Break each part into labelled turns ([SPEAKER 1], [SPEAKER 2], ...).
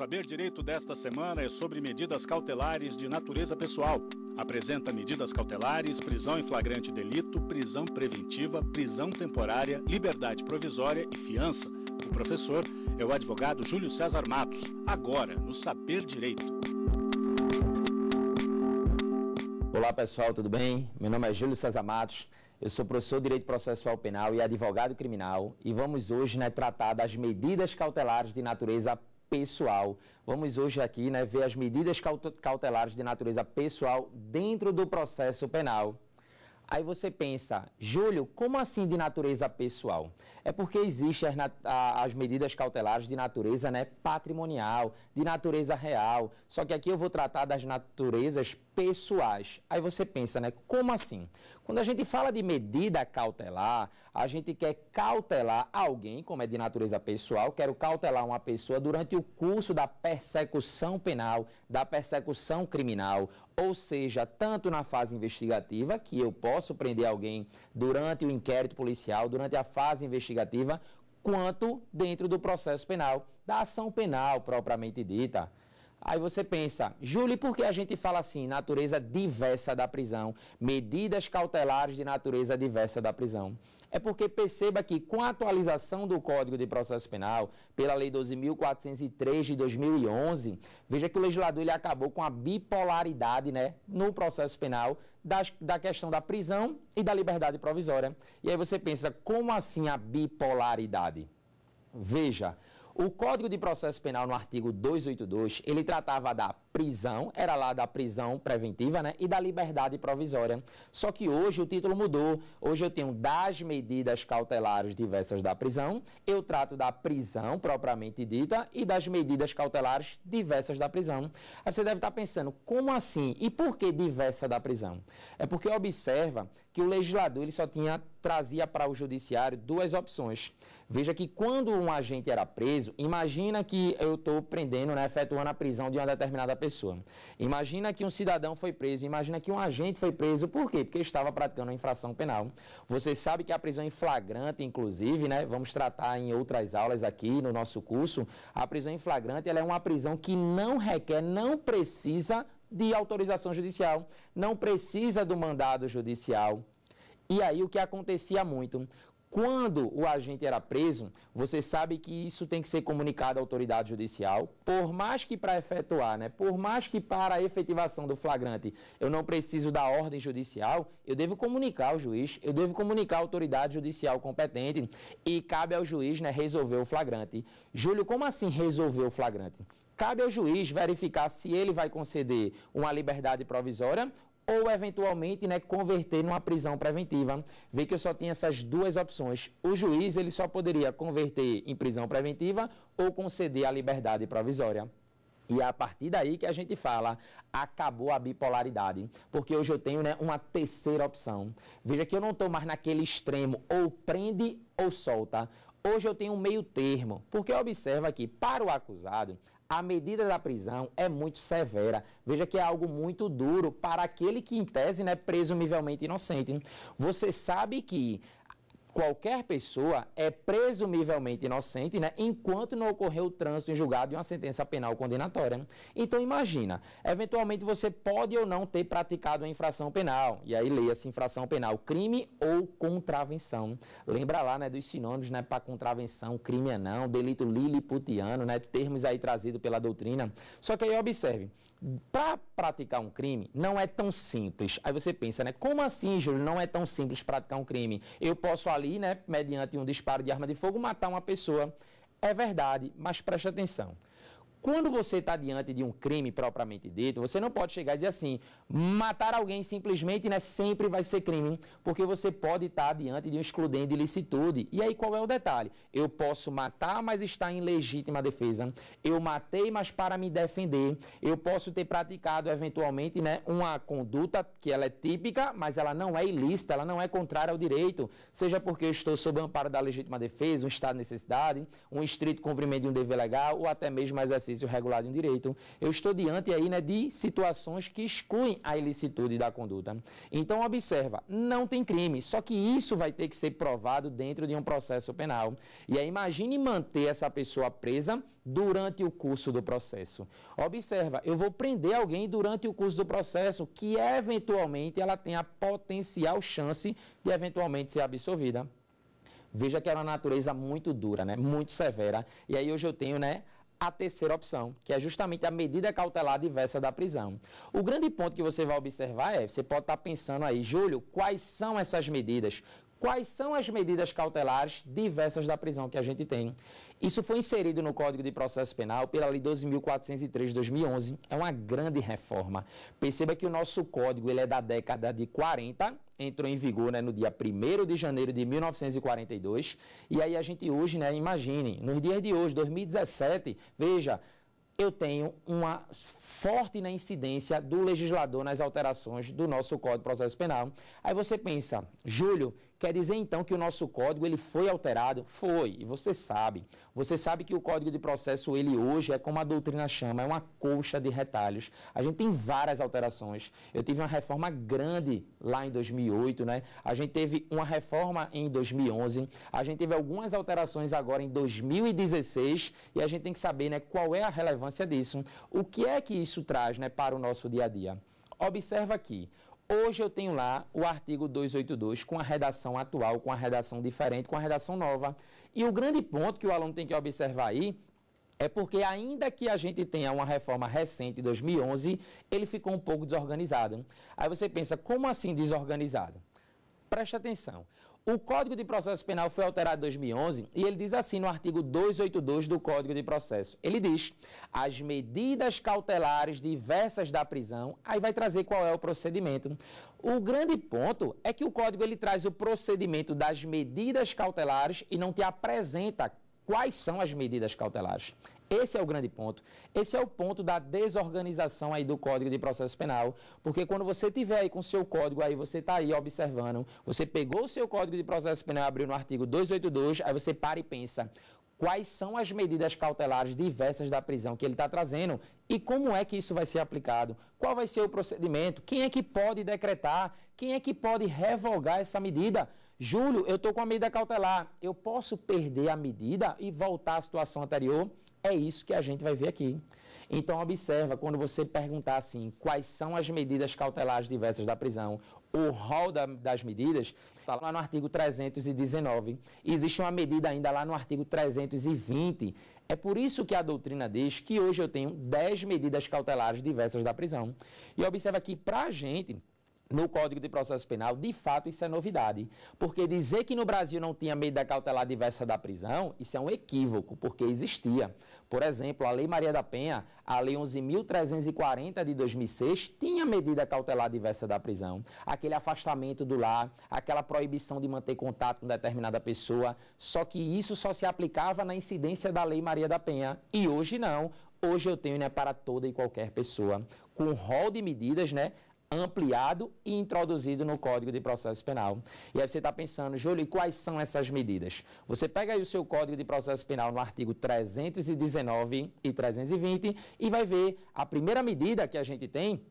[SPEAKER 1] Saber Direito desta semana é sobre medidas cautelares de natureza pessoal. Apresenta medidas cautelares, prisão em flagrante delito, prisão preventiva, prisão temporária, liberdade provisória e fiança. O professor é o advogado Júlio César Matos, agora no Saber Direito. Olá pessoal, tudo bem? Meu nome é Júlio César Matos. Eu sou professor de Direito Processual Penal e advogado criminal e vamos hoje né, tratar das medidas cautelares de natureza pessoal. Vamos hoje aqui né, ver as medidas cautelares de natureza pessoal dentro do processo penal. Aí você pensa, Júlio, como assim de natureza pessoal? É porque existem as, as, medidas cautelares de natureza né, patrimonial, de natureza real. Só que aqui eu vou tratar das naturezas pessoais. Aí você pensa, né? Como assim? Quando a gente fala de medida cautelar, a gente quer cautelar alguém, como é de natureza pessoal, quero cautelar uma pessoa durante o curso da persecução penal, da persecução criminal, ou seja, tanto na fase investigativa, que eu posso prender alguém durante o inquérito policial, durante a fase investigativa, quanto dentro do processo penal, da ação penal propriamente dita. Aí você pensa, Júlio, por que a gente fala assim, natureza diversa da prisão, medidas cautelares de natureza diversa da prisão? é porque perceba que com a atualização do Código de Processo Penal pela Lei 12.403 de 2011, veja que o legislador ele acabou com a bipolaridade né, no processo penal das, da questão da prisão e da liberdade provisória. E aí você pensa, como assim a bipolaridade? Veja, o Código de Processo Penal, no artigo 282, ele tratava da prisão, era lá da prisão preventiva, né? E da liberdade provisória. Só que hoje o título mudou. Hoje eu tenho das medidas cautelares diversas da prisão, eu trato da prisão propriamente dita e das medidas cautelares diversas da prisão. Aí você deve estar tá pensando, como assim? E por que diversa da prisão? É porque observa que o legislador ele só tinha trazia para o judiciário duas opções. Veja que quando um agente era preso, imagina que eu estou prendendo, né, efetuando a prisão de uma determinada pessoa. Imagina que um cidadão foi preso, imagina que um agente foi preso, por quê? Porque estava praticando uma infração penal. Você sabe que a prisão em flagrante, inclusive, né? Vamos tratar em outras aulas aqui no nosso curso, a prisão em flagrante ela é uma prisão que não requer, não precisa de autorização judicial, não precisa do mandado judicial. E aí o que acontecia muito? Quando o agente era preso, você sabe que isso tem que ser comunicado à autoridade judicial, por mais que para efetuar, né, por mais que para a efetivação do flagrante eu não preciso da ordem judicial, eu devo comunicar ao juiz, eu devo comunicar à autoridade judicial competente e cabe ao juiz né, resolver o flagrante. Júlio, como assim resolver o flagrante? Cabe ao juiz verificar se ele vai conceder uma liberdade provisória ou eventualmente né, converter numa prisão preventiva. Vê que eu só tinha essas duas opções. O juiz ele só poderia converter em prisão preventiva ou conceder a liberdade provisória. E é a partir daí que a gente fala, acabou a bipolaridade, porque hoje eu tenho né, uma terceira opção. Veja que eu não estou mais naquele extremo, ou prende ou solta. Hoje eu tenho um meio termo, porque observa que para o acusado, a medida da prisão é muito severa. Veja que é algo muito duro para aquele que, em tese, né, é né, presumivelmente inocente. Você sabe que qualquer pessoa é presumivelmente inocente, né, enquanto não ocorreu o trânsito em julgado de uma sentença penal condenatória. Né? Então imagina, eventualmente você pode ou não ter praticado uma infração penal, e aí leia-se infração penal, crime ou contravenção. Lembra lá, né, dos sinônimos, né, para contravenção, crime é não, delito liliputiano, né, termos aí trazidos pela doutrina. Só que aí observe, para praticar um crime não é tão simples. Aí você pensa, né? Como assim, Júlio? Não é tão simples praticar um crime. Eu posso ali, né, mediante um disparo de arma de fogo, matar uma pessoa. É verdade, mas preste atenção. Quando você está diante de um crime propriamente dito, você não pode chegar e dizer assim: matar alguém simplesmente né, sempre vai ser crime, porque você pode estar tá diante de um excludente de licitude. E aí qual é o detalhe? Eu posso matar, mas está em legítima defesa. Eu matei, mas para me defender. Eu posso ter praticado eventualmente né, uma conduta que ela é típica, mas ela não é ilícita, ela não é contrária ao direito, seja porque eu estou sob amparo da legítima defesa, um estado de necessidade, um estrito cumprimento de um dever legal ou até mesmo exercício exercício regulado em direito. Eu estou diante aí né, de situações que excluem a ilicitude da conduta. Então, observa, não tem crime, só que isso vai ter que ser provado dentro de um processo penal. E aí, imagine manter essa pessoa presa durante o curso do processo. Observa, eu vou prender alguém durante o curso do processo que, eventualmente, ela tem a potencial chance de, eventualmente, ser absolvida. Veja que era é uma natureza muito dura, né? Muito severa. E aí hoje eu tenho, né, a terceira opção, que é justamente a medida cautelar diversa da prisão. O grande ponto que você vai observar é, você pode estar pensando aí, Júlio, quais são essas medidas? Quais são as medidas cautelares diversas da prisão que a gente tem? Isso foi inserido no Código de Processo Penal pela Lei 12.403 de 2011. É uma grande reforma. Perceba que o nosso código ele é da década de 40, entrou em vigor né, no dia 1 de janeiro de 1942. E aí a gente hoje, né, imagine, nos dias de hoje, 2017, veja, eu tenho uma forte né, incidência do legislador nas alterações do nosso Código de Processo Penal. Aí você pensa, Júlio, Quer dizer então que o nosso código ele foi alterado? Foi, e você sabe. Você sabe que o Código de Processo ele hoje é como a doutrina chama, é uma colcha de retalhos. A gente tem várias alterações. Eu tive uma reforma grande lá em 2008, né? A gente teve uma reforma em 2011, a gente teve algumas alterações agora em 2016 e a gente tem que saber, né, qual é a relevância disso? O que é que isso traz, né, para o nosso dia a dia? Observa aqui. Hoje eu tenho lá o artigo 282 com a redação atual, com a redação diferente, com a redação nova. E o grande ponto que o aluno tem que observar aí é porque, ainda que a gente tenha uma reforma recente, 2011, ele ficou um pouco desorganizado. Aí você pensa, como assim desorganizado? Preste atenção. O Código de Processo Penal foi alterado em 2011 e ele diz assim no artigo 282 do Código de Processo. Ele diz: as medidas cautelares diversas da prisão, aí vai trazer qual é o procedimento. O grande ponto é que o código ele traz o procedimento das medidas cautelares e não te apresenta Quais são as medidas cautelares? Esse é o grande ponto. Esse é o ponto da desorganização aí do Código de Processo Penal, porque quando você tiver aí com seu código aí, você está aí observando, você pegou o seu Código de Processo Penal, abriu no artigo 282, aí você para e pensa, quais são as medidas cautelares diversas da prisão que ele está trazendo e como é que isso vai ser aplicado, qual vai ser o procedimento, quem é que pode decretar, quem é que pode revogar essa medida. Júlio, eu estou com a medida cautelar, eu posso perder a medida e voltar à situação anterior? É isso que a gente vai ver aqui. Então, observa, quando você perguntar assim, quais são as medidas cautelares diversas da prisão, o rol da, das medidas, está lá no artigo 319. Existe uma medida ainda lá no artigo 320. É por isso que a doutrina diz que hoje eu tenho 10 medidas cautelares diversas da prisão. E observa que, para a gente, no Código de Processo Penal, de fato isso é novidade. Porque dizer que no Brasil não tinha medida cautelar diversa da prisão, isso é um equívoco, porque existia. Por exemplo, a Lei Maria da Penha, a Lei 11.340 de 2006, tinha medida cautelar diversa da prisão. Aquele afastamento do lar, aquela proibição de manter contato com determinada pessoa. Só que isso só se aplicava na incidência da Lei Maria da Penha. E hoje não. Hoje eu tenho né, para toda e qualquer pessoa, com um rol de medidas né, ampliado e introduzido no Código de Processo Penal. E aí você está pensando, Júlio, quais são essas medidas? Você pega aí o seu Código de Processo Penal no artigo 319 e 320 e vai ver a primeira medida que a gente tem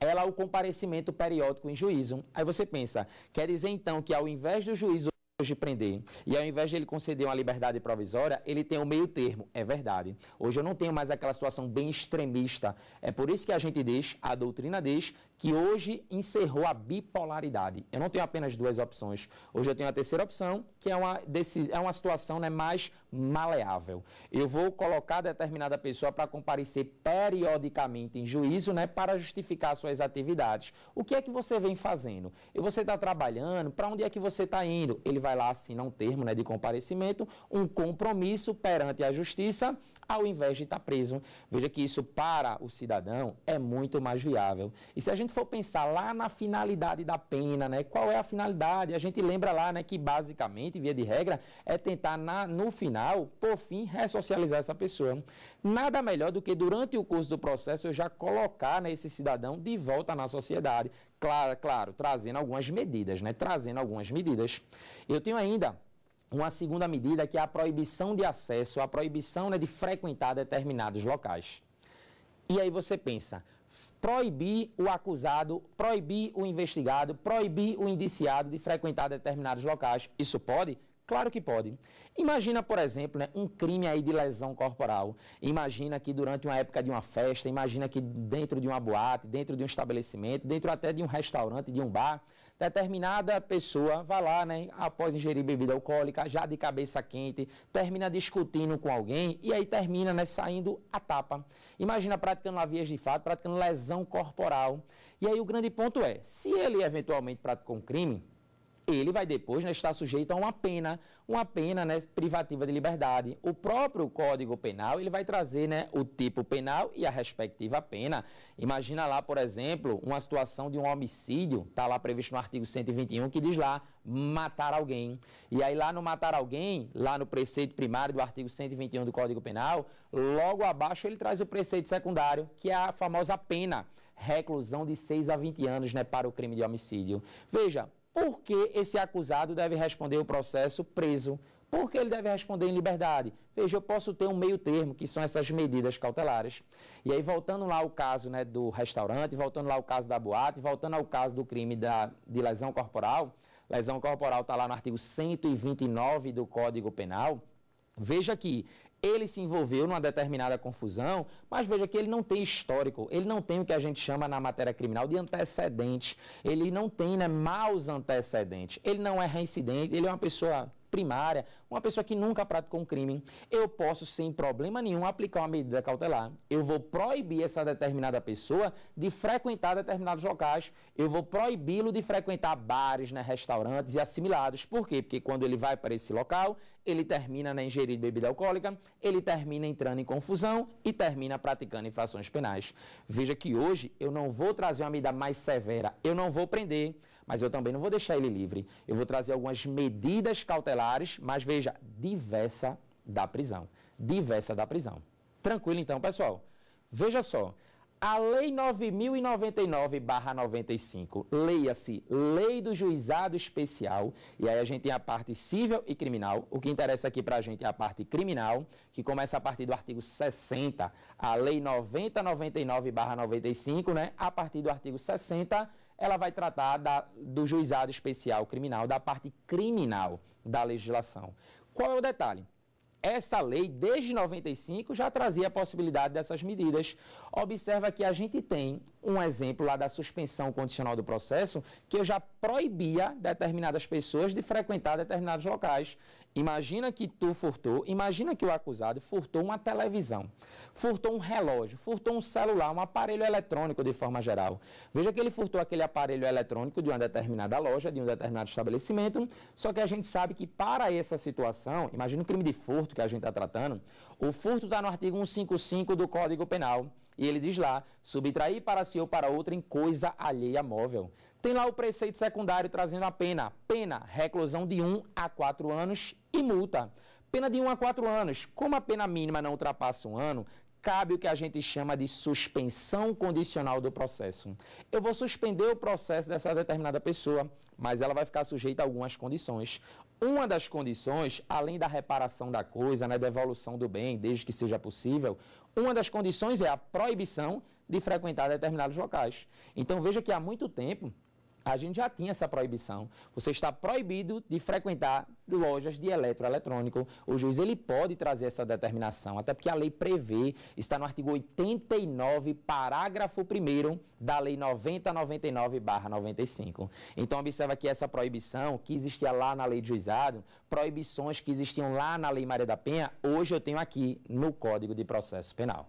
[SPEAKER 1] ela é o comparecimento periódico em juízo. Aí você pensa, quer dizer então que ao invés do juízo hoje prender. E ao invés de ele conceder uma liberdade provisória, ele tem o um meio termo. É verdade. Hoje eu não tenho mais aquela situação bem extremista. É por isso que a gente diz, a doutrina diz, que hoje encerrou a bipolaridade. Eu não tenho apenas duas opções. Hoje eu tenho a terceira opção, que é uma, é uma situação né, mais maleável. Eu vou colocar determinada pessoa para comparecer periodicamente em juízo né, para justificar suas atividades. O que é que você vem fazendo? E você está trabalhando? Para onde é que você está indo? Ele vai lá, assim um termo né, de comparecimento, um compromisso perante a justiça ao invés de estar preso. Veja que isso para o cidadão é muito mais viável. E se a gente for pensar lá na finalidade da pena, né, qual é a finalidade? A gente lembra lá né, que basicamente, via de regra, é tentar na, no final, por fim, ressocializar essa pessoa. Nada melhor do que durante o curso do processo eu já colocar né, esse cidadão de volta na sociedade. Claro, claro, trazendo algumas medidas, né? Trazendo algumas medidas. Eu tenho ainda uma segunda medida que é a proibição de acesso, a proibição né, de frequentar determinados locais. E aí você pensa, proibir o acusado, proibir o investigado, proibir o indiciado de frequentar determinados locais, isso pode? Claro que pode. Imagina, por exemplo, né, um crime aí de lesão corporal. Imagina que durante uma época de uma festa, imagina que dentro de uma boate, dentro de um estabelecimento, dentro até de um restaurante, de um bar, determinada pessoa vai lá, né, após ingerir bebida alcoólica, já de cabeça quente, termina discutindo com alguém e aí termina né, saindo a tapa. Imagina praticando lá vias de fato, praticando lesão corporal. E aí o grande ponto é, se ele eventualmente praticou um crime, ele vai depois né, estar sujeito a uma pena, uma pena né, privativa de liberdade. O próprio Código Penal ele vai trazer né, o tipo penal e a respectiva pena. Imagina lá, por exemplo, uma situação de um homicídio, está lá previsto no artigo 121, que diz lá matar alguém. E aí lá no matar alguém, lá no preceito primário do artigo 121 do Código Penal, logo abaixo ele traz o preceito secundário, que é a famosa pena reclusão de 6 a 20 anos né, para o crime de homicídio. Veja, por que esse acusado deve responder o processo preso? Por que ele deve responder em liberdade? Veja, eu posso ter um meio termo, que são essas medidas cautelares. E aí, voltando lá ao caso né, do restaurante, voltando lá ao caso da boate, voltando ao caso do crime da, de lesão corporal, lesão corporal está lá no artigo 129 do Código Penal. Veja aqui ele se envolveu numa determinada confusão, mas veja que ele não tem histórico, ele não tem o que a gente chama na matéria criminal de antecedente, ele não tem né, maus antecedentes, ele não é reincidente, ele é uma pessoa primária, uma pessoa que nunca praticou um crime, eu posso, sem problema nenhum, aplicar uma medida cautelar. Eu vou proibir essa determinada pessoa de frequentar determinados locais, eu vou proibi-lo de frequentar bares, né, restaurantes e assimilados. Por quê? Porque quando ele vai para esse local, ele termina na ingerir bebida alcoólica, ele termina entrando em confusão e termina praticando infrações penais. Veja que hoje eu não vou trazer uma medida mais severa, eu não vou prender mas eu também não vou deixar ele livre. Eu vou trazer algumas medidas cautelares, mas veja, diversa da prisão. Diversa da prisão. Tranquilo então, pessoal? Veja só. A Lei 9099-95, leia-se Lei do Juizado Especial, e aí a gente tem a parte civil e criminal. O que interessa aqui para a gente é a parte criminal, que começa a partir do artigo 60. A Lei 9099-95, né? A partir do artigo 60, ela vai tratar da, do juizado especial criminal, da parte criminal da legislação. Qual é o detalhe? Essa lei, desde 95, já trazia a possibilidade dessas medidas. Observa que a gente tem um exemplo lá da suspensão condicional do processo, que eu já proibia determinadas pessoas de frequentar determinados locais. Imagina que tu furtou, imagina que o acusado furtou uma televisão, furtou um relógio, furtou um celular, um aparelho eletrônico de forma geral. Veja que ele furtou aquele aparelho eletrônico de uma determinada loja, de um determinado estabelecimento, só que a gente sabe que para essa situação, imagina o crime de furto que a gente está tratando, o furto está no artigo 155 do Código Penal e ele diz lá: subtrair para si ou para outra em coisa alheia móvel. Tem lá o preceito secundário trazendo a pena. Pena, reclusão de 1 a 4 anos e multa. Pena de 1 a 4 anos. Como a pena mínima não ultrapassa um ano, cabe o que a gente chama de suspensão condicional do processo. Eu vou suspender o processo dessa determinada pessoa, mas ela vai ficar sujeita a algumas condições. Uma das condições, além da reparação da coisa, né, devolução do bem, desde que seja possível, uma das condições é a proibição de frequentar determinados locais. Então veja que há muito tempo a gente já tinha essa proibição. Você está proibido de frequentar lojas de eletroeletrônico. O juiz ele pode trazer essa determinação, até porque a lei prevê, está no artigo 89, parágrafo 1 da lei 9099/95. Então observa que essa proibição que existia lá na lei de juizado, proibições que existiam lá na lei Maria da Penha, hoje eu tenho aqui no Código de Processo Penal.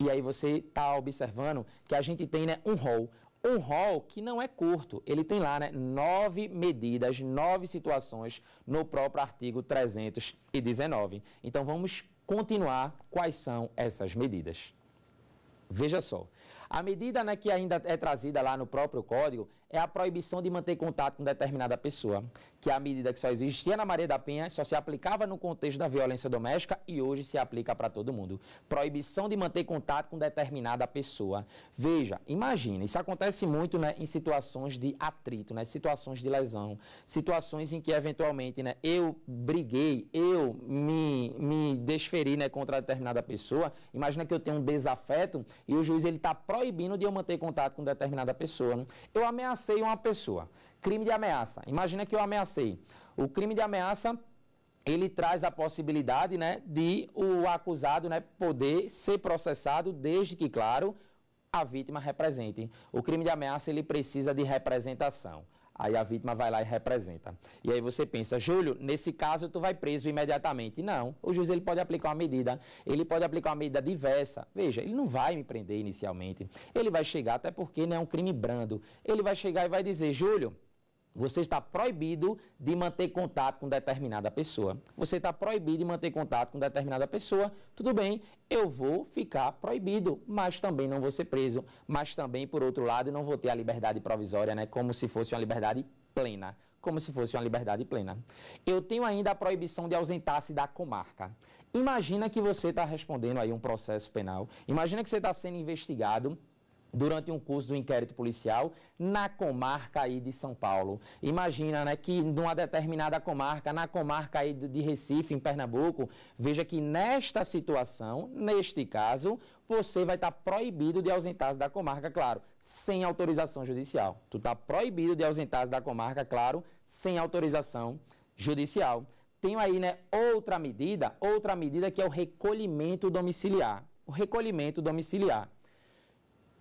[SPEAKER 1] E aí você está observando que a gente tem né, um rol um rol que não é curto. Ele tem lá né, nove medidas, nove situações no próprio artigo 319. Então vamos continuar quais são essas medidas. Veja só, a medida né, que ainda é trazida lá no próprio código é a proibição de manter contato com determinada pessoa, que é a medida que só existia na Maria da Penha, só se aplicava no contexto da violência doméstica e hoje se aplica para todo mundo. Proibição de manter contato com determinada pessoa. Veja, imagina, isso acontece muito né, em situações de atrito, né, situações de lesão, situações em que eventualmente né, eu briguei, eu me, me desferi né, contra determinada pessoa. Imagina que eu tenho um desafeto e o juiz ele está proibindo de eu manter contato com determinada pessoa. Né? Eu ameaço ameacei uma pessoa. Crime de ameaça. Imagina que eu ameacei. O crime de ameaça ele traz a possibilidade né, de o acusado né, poder ser processado, desde que, claro, a vítima represente. O crime de ameaça ele precisa de representação. Aí a vítima vai lá e representa. E aí você pensa, Júlio, nesse caso tu vai preso imediatamente. Não, o juiz ele pode aplicar uma medida, ele pode aplicar uma medida diversa. Veja, ele não vai me prender inicialmente. Ele vai chegar, até porque não né, é um crime brando. Ele vai chegar e vai dizer, Júlio, você está proibido de manter contato com determinada pessoa. Você está proibido de manter contato com determinada pessoa. Tudo bem, eu vou ficar proibido, mas também não vou ser preso. Mas também, por outro lado, não vou ter a liberdade provisória, né? Como se fosse uma liberdade plena, como se fosse uma liberdade plena. Eu tenho ainda a proibição de ausentar-se da comarca. Imagina que você está respondendo aí um processo penal. Imagina que você está sendo investigado durante um curso do inquérito policial na comarca aí de São Paulo. Imagina, né, que numa determinada comarca, na comarca aí de Recife, em Pernambuco, veja que nesta situação, neste caso, você vai estar tá proibido de ausentar-se da comarca, claro, sem autorização judicial. Tu está proibido de ausentar-se da comarca, claro, sem autorização judicial. Tem aí, né, outra medida, outra medida que é o recolhimento domiciliar. O recolhimento domiciliar.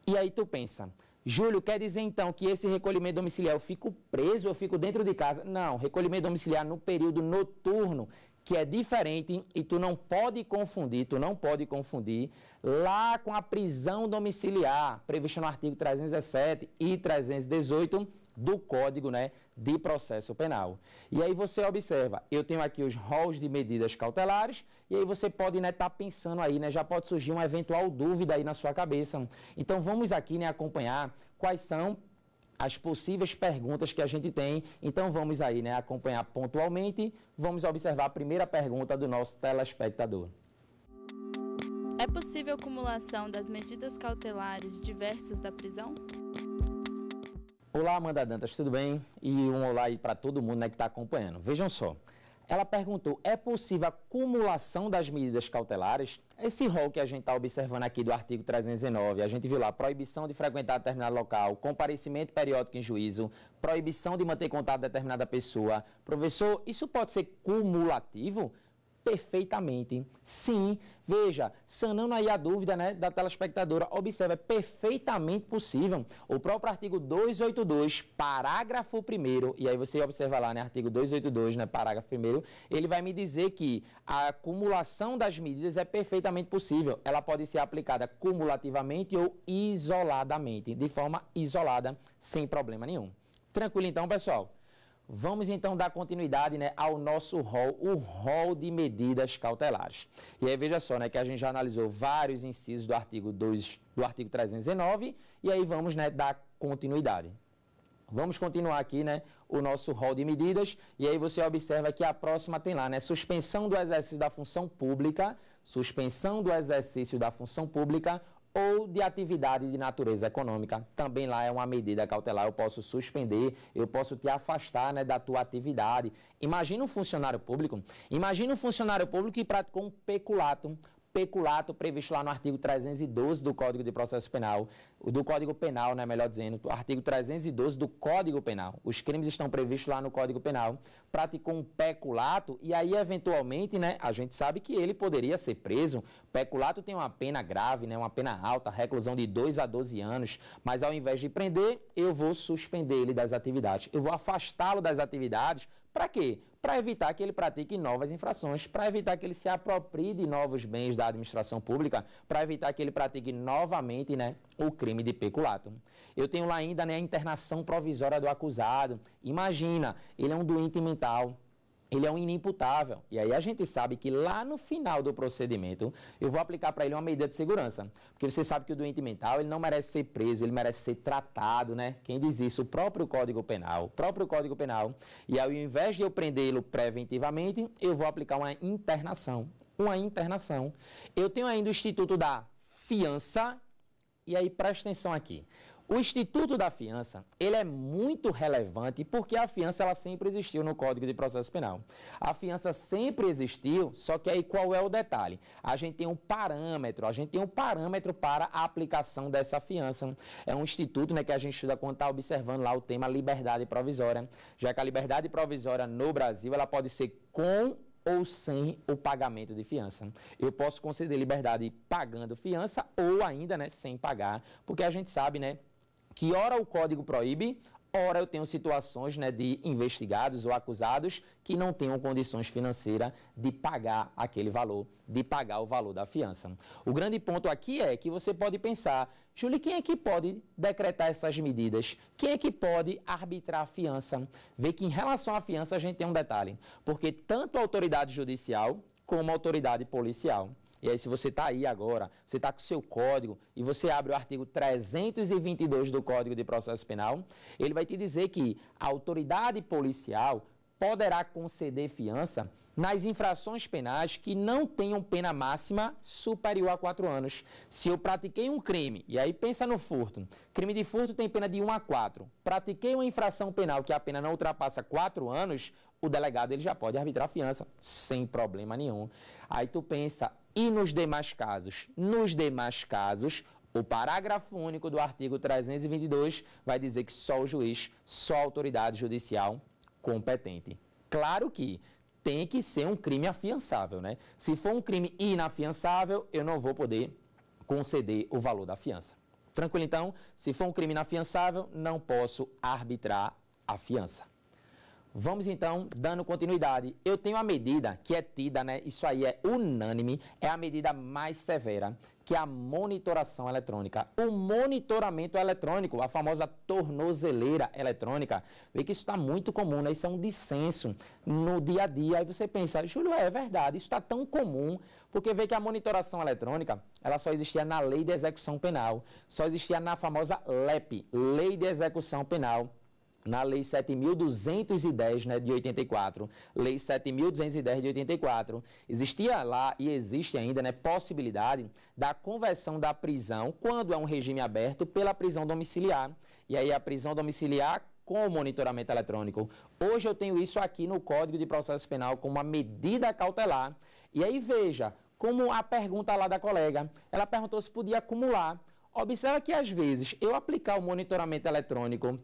[SPEAKER 1] E aí tu pensa, Júlio, quer dizer então que esse recolhimento domiciliar eu fico preso, eu fico dentro de casa? Não, recolhimento domiciliar no período noturno, que é diferente e tu não pode confundir, tu não pode confundir lá com a prisão domiciliar, prevista no artigo 317 e 318 do Código né, de Processo Penal. E aí você observa, eu tenho aqui os rolos de medidas cautelares, e aí você pode estar né, tá pensando aí, né, já pode surgir uma eventual dúvida aí na sua cabeça. Então vamos aqui né, acompanhar quais são as possíveis perguntas que a gente tem. Então vamos aí, né, acompanhar pontualmente. Vamos observar a primeira pergunta do nosso telespectador. É possível acumulação das medidas cautelares diversas da prisão? Olá, Amanda Dantas, tudo bem? E um olá aí para todo mundo né, que está acompanhando. Vejam só. Ela perguntou: é possível a acumulação das medidas cautelares? Esse rol que a gente está observando aqui do artigo 309, a gente viu lá proibição de frequentar determinado local, comparecimento periódico em juízo, proibição de manter contato com determinada pessoa. Professor, isso pode ser cumulativo? perfeitamente. Sim, veja, sanando aí a dúvida né, da telespectadora, observa, é perfeitamente possível. O próprio artigo 282, parágrafo 1 e aí você observa lá, né, artigo 282, né, parágrafo 1 ele vai me dizer que a acumulação das medidas é perfeitamente possível. Ela pode ser aplicada cumulativamente ou isoladamente, de forma isolada, sem problema nenhum. Tranquilo então, pessoal? Vamos então dar continuidade né, ao nosso rol, o rol de medidas cautelares. E aí veja só, né, que a gente já analisou vários incisos do artigo 2, do artigo 309, e aí vamos né, dar continuidade. Vamos continuar aqui, né, o nosso rol de medidas, e aí você observa que a próxima tem lá, né, suspensão do exercício da função pública, suspensão do exercício da função pública ou de atividade de natureza econômica, também lá é uma medida cautelar, eu posso suspender, eu posso te afastar né, da tua atividade. Imagina um funcionário público, imagina um funcionário público que praticou um peculato, peculato previsto lá no artigo 312 do Código de Processo Penal, do Código Penal, né, melhor dizendo, artigo 312 do Código Penal. Os crimes estão previstos lá no Código Penal. Praticou um peculato e aí eventualmente, né, a gente sabe que ele poderia ser preso. Peculato tem uma pena grave, né, uma pena alta, reclusão de 2 a 12 anos, mas ao invés de prender, eu vou suspender ele das atividades. Eu vou afastá-lo das atividades para quê? para evitar que ele pratique novas infrações, para evitar que ele se aproprie de novos bens da administração pública, para evitar que ele pratique novamente né, o crime de peculato. Eu tenho lá ainda né, a internação provisória do acusado. Imagina, ele é um doente mental, ele é um inimputável. E aí a gente sabe que lá no final do procedimento, eu vou aplicar para ele uma medida de segurança. Porque você sabe que o doente mental, ele não merece ser preso, ele merece ser tratado, né? Quem diz isso? O próprio Código Penal. O próprio Código Penal. E aí, ao invés de eu prendê-lo preventivamente, eu vou aplicar uma internação. Uma internação. Eu tenho ainda o Instituto da Fiança. E aí, presta atenção aqui. O Instituto da Fiança, ele é muito relevante porque a fiança ela sempre existiu no Código de Processo Penal. A fiança sempre existiu, só que aí qual é o detalhe? A gente tem um parâmetro, a gente tem um parâmetro para a aplicação dessa fiança. É um instituto né, que a gente estuda quando está observando lá o tema liberdade provisória, já que a liberdade provisória no Brasil ela pode ser com ou sem o pagamento de fiança. Eu posso conceder liberdade pagando fiança ou ainda, né, sem pagar, porque a gente sabe, né, que ora o código proíbe, ora eu tenho situações né, de investigados ou acusados que não tenham condições financeiras de pagar aquele valor, de pagar o valor da fiança. O grande ponto aqui é que você pode pensar, Júlio, quem é que pode decretar essas medidas? Quem é que pode arbitrar a fiança? Vê que em relação à fiança a gente tem um detalhe, porque tanto a autoridade judicial como a autoridade policial e aí, se você está aí agora, você está com o seu código e você abre o artigo 322 do Código de Processo Penal, ele vai te dizer que a autoridade policial poderá conceder fiança nas infrações penais que não tenham pena máxima superior a 4 anos. Se eu pratiquei um crime, e aí pensa no furto, crime de furto tem pena de 1 a 4. Pratiquei uma infração penal que a pena não ultrapassa 4 anos, o delegado ele já pode arbitrar fiança, sem problema nenhum. Aí tu pensa, e nos demais casos? Nos demais casos, o parágrafo único do artigo 322 vai dizer que só o juiz, só a autoridade judicial competente. Claro que tem que ser um crime afiançável, né? Se for um crime inafiançável, eu não vou poder conceder o valor da fiança. Tranquilo então? Se for um crime inafiançável, não posso arbitrar a fiança. Vamos então dando continuidade. Eu tenho a medida que é tida, né? Isso aí é unânime, é a medida mais severa que é a monitoração eletrônica. O monitoramento eletrônico, a famosa tornozeleira eletrônica. Vê que isso está muito comum, né? Isso é um dissenso no dia a dia. Aí você pensa, Júlio, é verdade, isso está tão comum, porque vê que a monitoração eletrônica, ela só existia na lei de execução penal, só existia na famosa LEP, Lei de Execução Penal na Lei 7.210 né, de 84, Lei 7.210 de 84, existia lá e existe ainda né, possibilidade da conversão da prisão, quando é um regime aberto, pela prisão domiciliar. E aí a prisão domiciliar com o monitoramento eletrônico. Hoje eu tenho isso aqui no Código de Processo Penal como uma medida cautelar. E aí veja, como a pergunta lá da colega, ela perguntou se podia acumular. Observa que às vezes eu aplicar o monitoramento eletrônico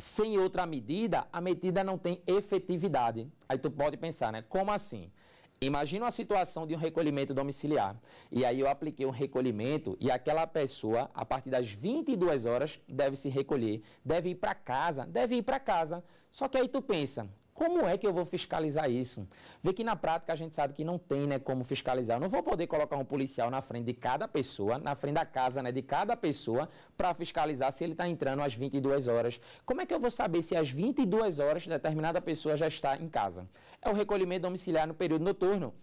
[SPEAKER 1] sem outra medida, a medida não tem efetividade. Aí tu pode pensar, né? Como assim? Imagina uma situação de um recolhimento domiciliar. E aí eu apliquei um recolhimento e aquela pessoa, a partir das 22 horas, deve se recolher, deve ir para casa, deve ir para casa. Só que aí tu pensa, como é que eu vou fiscalizar isso? Vê que na prática a gente sabe que não tem né, como fiscalizar. Eu não vou poder colocar um policial na frente de cada pessoa, na frente da casa né, de cada pessoa, para fiscalizar se ele está entrando às 22 horas. Como é que eu vou saber se às 22 horas determinada pessoa já está em casa? É o recolhimento domiciliar no período noturno.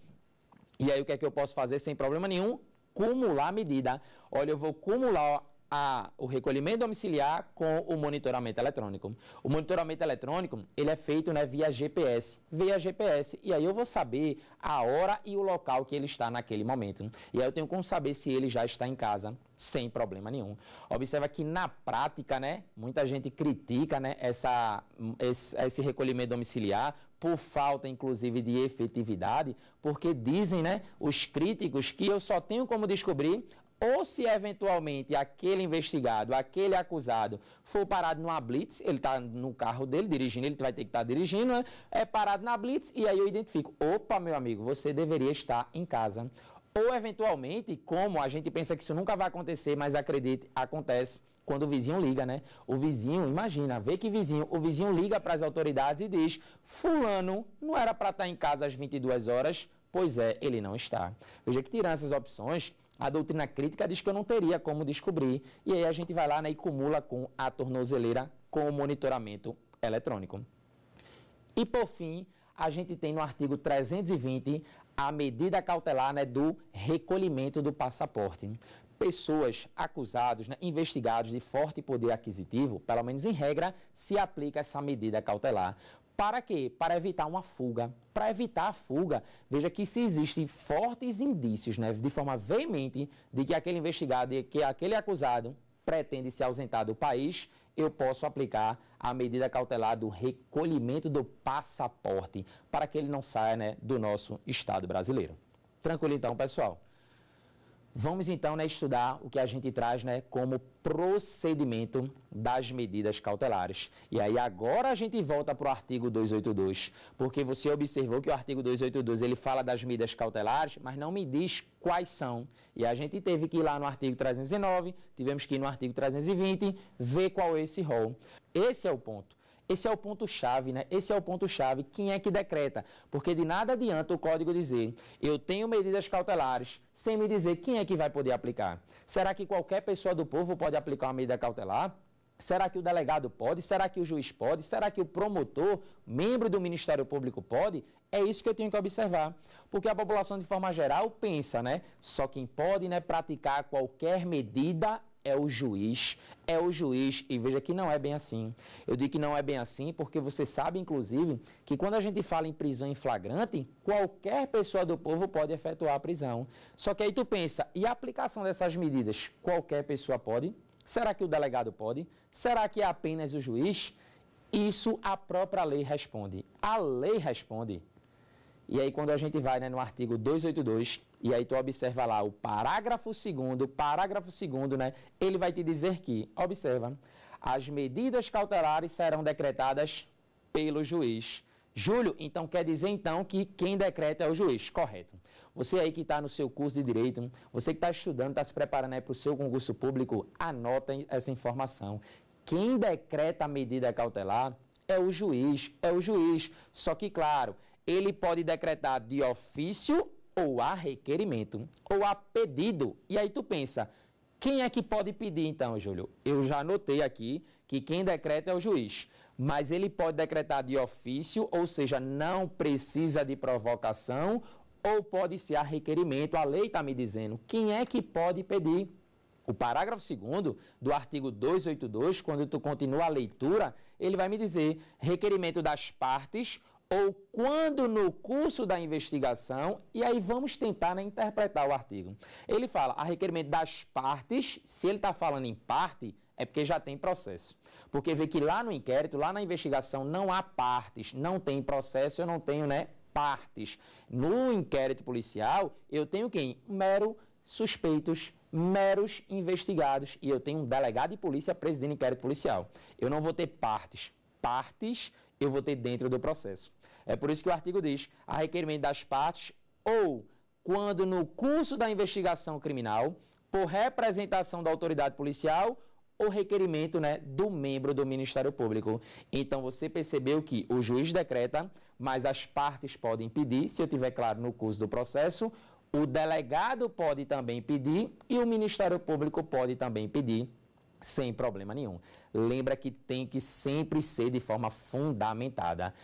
[SPEAKER 1] E aí o que é que eu posso fazer sem problema nenhum? Cumular a medida. Olha, eu vou cumular a, o recolhimento domiciliar com o monitoramento eletrônico. O monitoramento eletrônico ele é feito né, via GPS, via GPS, e aí eu vou saber a hora e o local que ele está naquele momento. E aí eu tenho como saber se ele já está em casa sem problema nenhum. Observa que na prática, né, muita gente critica né, essa, esse, esse recolhimento domiciliar por falta, inclusive, de efetividade, porque dizem né, os críticos que eu só tenho como descobrir ou se eventualmente aquele investigado, aquele acusado, for parado numa blitz, ele está no carro dele dirigindo, ele vai ter que estar tá dirigindo, né? é parado na blitz e aí eu identifico, opa, meu amigo, você deveria estar em casa. Ou eventualmente, como a gente pensa que isso nunca vai acontecer, mas acredite, acontece quando o vizinho liga, né? O vizinho, imagina, vê que vizinho, o vizinho liga para as autoridades e diz: "Fulano não era para estar tá em casa às 22 horas". Pois é, ele não está. Veja que tirando essas opções, a doutrina crítica diz que eu não teria como descobrir. E aí a gente vai lá né, e cumula com a tornozeleira com o monitoramento eletrônico. E por fim, a gente tem no artigo 320 a medida cautelar né, do recolhimento do passaporte. Pessoas acusados, né, investigados de forte poder aquisitivo, pelo menos em regra, se aplica essa medida cautelar. Para quê? Para evitar uma fuga. Para evitar a fuga, veja que se existem fortes indícios, né, de forma veemente, de que aquele investigado e que aquele acusado pretende se ausentar do país, eu posso aplicar a medida cautelar do recolhimento do passaporte para que ele não saia né, do nosso Estado brasileiro. Tranquilo então, pessoal? Vamos então né, estudar o que a gente traz né, como procedimento das medidas cautelares. E aí agora a gente volta para o artigo 282, porque você observou que o artigo 282 ele fala das medidas cautelares, mas não me diz quais são. E a gente teve que ir lá no artigo 319, tivemos que ir no artigo 320, ver qual é esse rol. Esse é o ponto. Esse é o ponto-chave, né? Esse é o ponto-chave. Quem é que decreta? Porque de nada adianta o código dizer eu tenho medidas cautelares sem me dizer quem é que vai poder aplicar. Será que qualquer pessoa do povo pode aplicar uma medida cautelar? Será que o delegado pode? Será que o juiz pode? Será que o promotor, membro do Ministério Público pode? É isso que eu tenho que observar. Porque a população, de forma geral, pensa, né? Só quem pode né, praticar qualquer medida é o juiz, é o juiz, e veja que não é bem assim. Eu digo que não é bem assim porque você sabe, inclusive, que quando a gente fala em prisão em flagrante, qualquer pessoa do povo pode efetuar a prisão. Só que aí tu pensa, e a aplicação dessas medidas, qualquer pessoa pode? Será que o delegado pode? Será que é apenas o juiz? Isso a própria lei responde. A lei responde. E aí, quando a gente vai né, no artigo 282, e aí tu observa lá o parágrafo segundo, parágrafo segundo, né? Ele vai te dizer que, observa, as medidas cautelares serão decretadas pelo juiz. Júlio, então quer dizer então que quem decreta é o juiz, correto. Você aí que está no seu curso de Direito, você que está estudando, está se preparando para o seu concurso público, anota essa informação. Quem decreta a medida cautelar é o juiz, é o juiz. Só que, claro, ele pode decretar de ofício ou a requerimento, ou a pedido. E aí tu pensa, quem é que pode pedir então, Júlio? Eu já anotei aqui que quem decreta é o juiz, mas ele pode decretar de ofício, ou seja, não precisa de provocação, ou pode ser a requerimento. A lei está me dizendo quem é que pode pedir. O parágrafo 2 do artigo 282, quando tu continua a leitura, ele vai me dizer requerimento das partes ou quando no curso da investigação, e aí vamos tentar né, interpretar o artigo. Ele fala a requerimento das partes, se ele está falando em parte, é porque já tem processo. Porque vê que lá no inquérito, lá na investigação, não há partes, não tem processo, eu não tenho né, partes. No inquérito policial, eu tenho quem? Mero suspeitos, meros investigados, e eu tenho um delegado de polícia presidindo inquérito policial. Eu não vou ter partes. Partes eu vou ter dentro do processo. É por isso que o artigo diz: a requerimento das partes ou quando no curso da investigação criminal, por representação da autoridade policial ou requerimento né, do membro do Ministério Público. Então você percebeu que o juiz decreta, mas as partes podem pedir, se eu tiver claro no curso do processo, o delegado pode também pedir e o Ministério Público pode também pedir, sem problema nenhum. Lembra que tem que sempre ser de forma fundamentada.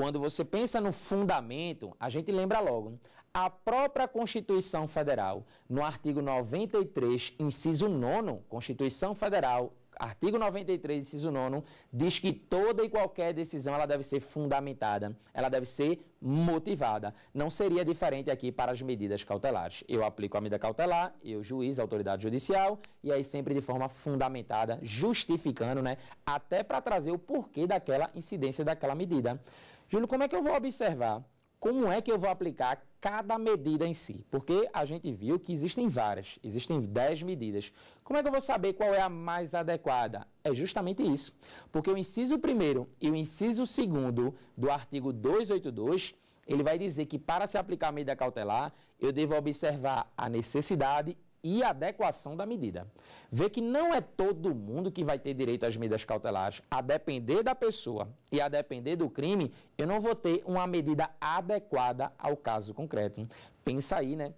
[SPEAKER 1] Quando você pensa no fundamento, a gente lembra logo. Né? A própria Constituição Federal, no artigo 93, inciso 9, Constituição Federal, artigo 93, inciso 9, diz que toda e qualquer decisão ela deve ser fundamentada, ela deve ser motivada. Não seria diferente aqui para as medidas cautelares. Eu aplico a medida cautelar, eu juiz, autoridade judicial, e aí sempre de forma fundamentada, justificando, né, até para trazer o porquê daquela incidência daquela medida. Júlio, como é que eu vou observar? Como é que eu vou aplicar cada medida em si? Porque a gente viu que existem várias, existem 10 medidas. Como é que eu vou saber qual é a mais adequada? É justamente isso. Porque o inciso primeiro e o inciso segundo do artigo 282 ele vai dizer que para se aplicar a medida cautelar, eu devo observar a necessidade e adequação da medida. Vê que não é todo mundo que vai ter direito às medidas cautelares. A depender da pessoa e a depender do crime, eu não vou ter uma medida adequada ao caso concreto. Pensa aí, né?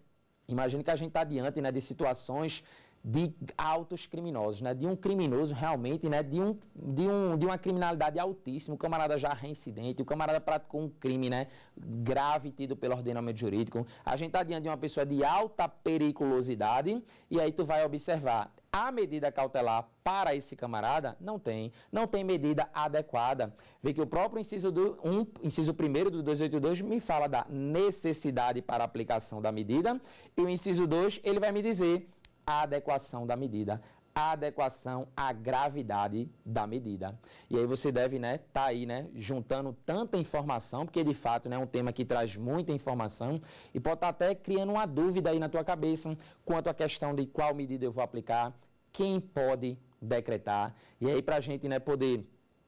[SPEAKER 1] Imagina que a gente está diante né, de situações de altos criminosos, né? de um criminoso realmente, né? de, um, de, um, de uma criminalidade altíssima, o camarada já reincidente, o camarada praticou um crime né? grave tido pelo ordenamento jurídico. A gente está diante de uma pessoa de alta periculosidade e aí tu vai observar, a medida cautelar para esse camarada não tem, não tem medida adequada. Vê que o próprio inciso do um, inciso primeiro do 282 me fala da necessidade para aplicação da medida e o inciso 2 ele vai me dizer a adequação da medida, a adequação à gravidade da medida. E aí você deve, né, tá aí, né, juntando tanta informação, porque de fato, né, é um tema que traz muita informação e pode estar tá até criando uma dúvida aí na tua cabeça quanto à questão de qual medida eu vou aplicar, quem pode decretar. E aí para a gente, né, poder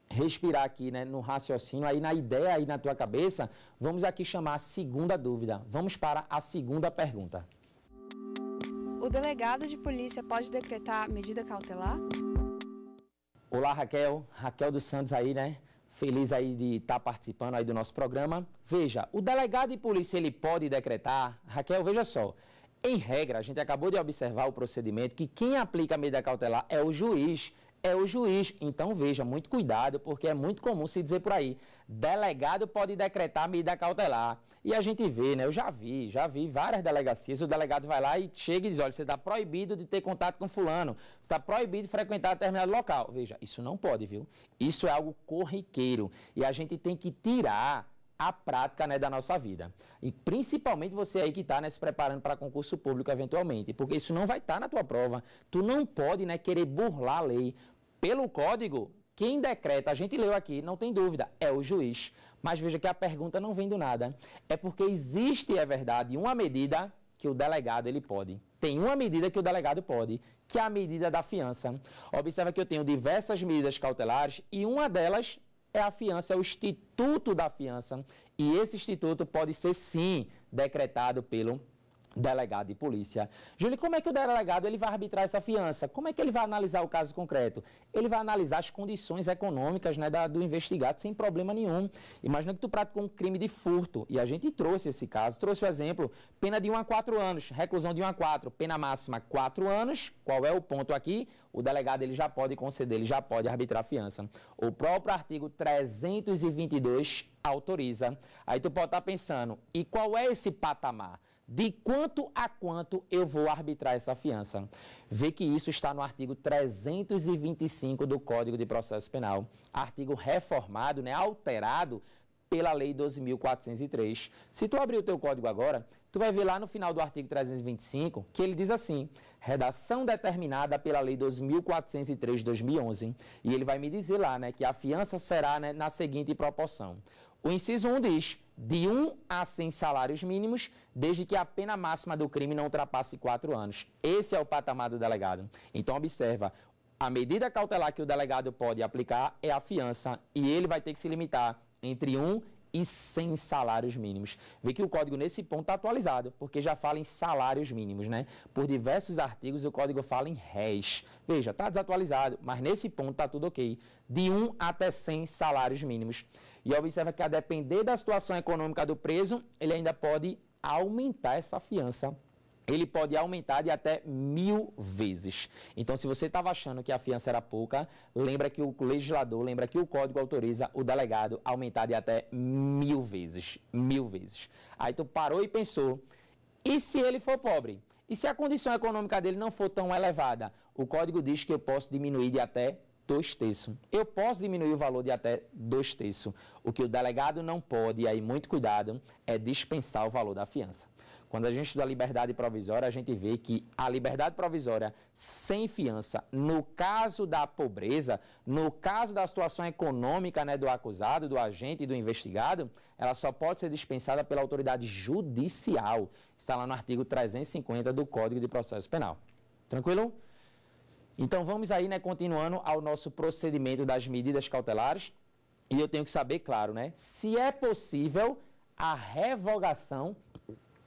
[SPEAKER 1] respirar aqui né, no raciocínio, aí na ideia, aí na tua cabeça, vamos aqui chamar a segunda dúvida. Vamos para a segunda pergunta. O delegado de polícia pode decretar medida cautelar? Olá, Raquel. Raquel dos Santos aí, né? Feliz aí de estar tá participando aí do nosso programa. Veja, o delegado de polícia ele pode decretar. Raquel, veja só. Em regra, a gente acabou de observar o procedimento que quem aplica a medida cautelar é o juiz é o juiz. Então veja, muito cuidado, porque é muito comum se dizer por aí: delegado pode decretar medida cautelar. E a gente vê, né? Eu já vi, já vi várias delegacias. O delegado vai lá e chega e diz: olha, você está proibido de ter contato com fulano, você está proibido de frequentar determinado local. Veja, isso não pode, viu? Isso é algo corriqueiro. E a gente tem que tirar a prática né, da nossa vida. E principalmente você aí que está né, se preparando para concurso público eventualmente, porque isso não vai estar tá na tua prova. Tu não pode né, querer burlar a lei. Pelo código, quem decreta, a gente leu aqui, não tem dúvida, é o juiz. Mas veja que a pergunta não vem do nada. É porque existe, é verdade, uma medida que o delegado ele pode. Tem uma medida que o delegado pode, que é a medida da fiança. Observa que eu tenho diversas medidas cautelares e uma delas é a fiança, é o instituto da fiança. E esse instituto pode ser, sim, decretado pelo delegado de polícia. Júlio, como é que o delegado ele vai arbitrar essa fiança? Como é que ele vai analisar o caso concreto? Ele vai analisar as condições econômicas né, da, do investigado sem problema nenhum. Imagina que tu praticou um crime de furto e a gente trouxe esse caso, trouxe o exemplo, pena de 1 a 4 anos, reclusão de 1 a 4, pena máxima 4 anos. Qual é o ponto aqui? O delegado ele já pode conceder, ele já pode arbitrar a fiança. O próprio artigo 322 autoriza. Aí tu pode estar tá pensando, e qual é esse patamar? de quanto a quanto eu vou arbitrar essa fiança. Vê que isso está no artigo 325 do Código de Processo Penal, artigo reformado, né, alterado pela Lei 12.403. Se tu abrir o teu código agora, tu vai ver lá no final do artigo 325 que ele diz assim, redação determinada pela Lei 12.403 de 2011, e ele vai me dizer lá né, que a fiança será né, na seguinte proporção, o inciso 1 diz: de 1 a 100 salários mínimos, desde que a pena máxima do crime não ultrapasse 4 anos. Esse é o patamar do delegado. Então, observa, a medida cautelar que o delegado pode aplicar é a fiança e ele vai ter que se limitar entre 1 e sem salários mínimos. Vê que o código nesse ponto está atualizado, porque já fala em salários mínimos, né? Por diversos artigos o código fala em réis. Veja, está desatualizado, mas nesse ponto está tudo ok. De 1 até 100 salários mínimos. E observa que a depender da situação econômica do preso, ele ainda pode aumentar essa fiança ele pode aumentar de até mil vezes. Então, se você estava achando que a fiança era pouca, lembra que o legislador, lembra que o código autoriza o delegado a aumentar de até mil vezes. Mil vezes. Aí tu parou e pensou, e se ele for pobre? E se a condição econômica dele não for tão elevada? O código diz que eu posso diminuir de até dois terços. Eu posso diminuir o valor de até dois terços. O que o delegado não pode, e aí muito cuidado, é dispensar o valor da fiança. Quando a gente estuda a liberdade provisória, a gente vê que a liberdade provisória sem fiança, no caso da pobreza, no caso da situação econômica né, do acusado, do agente e do investigado, ela só pode ser dispensada pela autoridade judicial. Está lá no artigo 350 do Código de Processo Penal. Tranquilo? Então vamos aí, né, continuando ao nosso procedimento das medidas cautelares. E eu tenho que saber, claro, né, se é possível a revogação